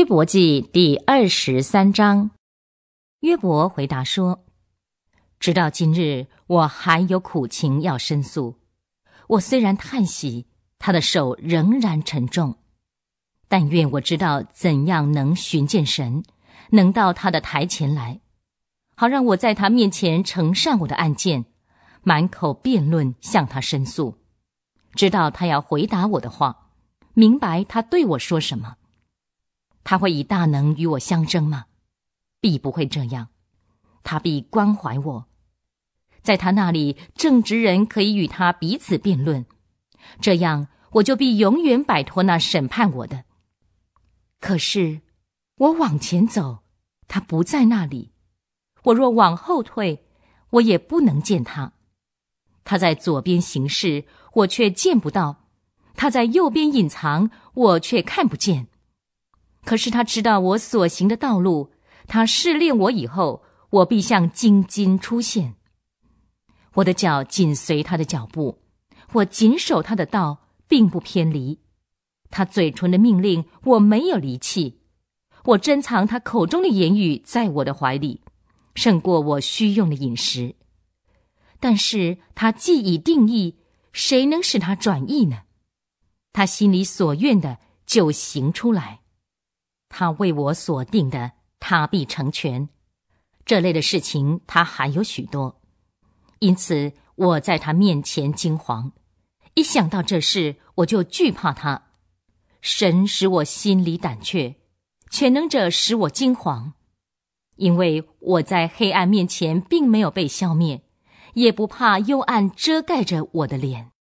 约伯记第二十三章，约伯回答说：“直到今日，我还有苦情要申诉。我虽然叹息，他的手仍然沉重。但愿我知道怎样能寻见神，能到他的台前来，好让我在他面前呈上我的案件，满口辩论向他申诉，知道他要回答我的话，明白他对我说什么。”他会以大能与我相争吗？必不会这样。他必关怀我。在他那里，正直人可以与他彼此辩论。这样，我就必永远摆脱那审判我的。可是，我往前走，他不在那里；我若往后退，我也不能见他。他在左边行事，我却见不到；他在右边隐藏，我却看不见。可是他知道我所行的道路，他试炼我以后，我必像金金出现。我的脚紧随他的脚步，我谨守他的道，并不偏离。他嘴唇的命令，我没有离弃。我珍藏他口中的言语，在我的怀里，胜过我需用的饮食。但是他既已定义，谁能使他转意呢？他心里所愿的就行出来。他为我所定的，他必成全。这类的事情，他还有许多。因此，我在他面前惊惶。一想到这事，我就惧怕他。神使我心里胆怯，全能者使我惊惶。因为我在黑暗面前并没有被消灭，也不怕幽暗遮盖着我的脸。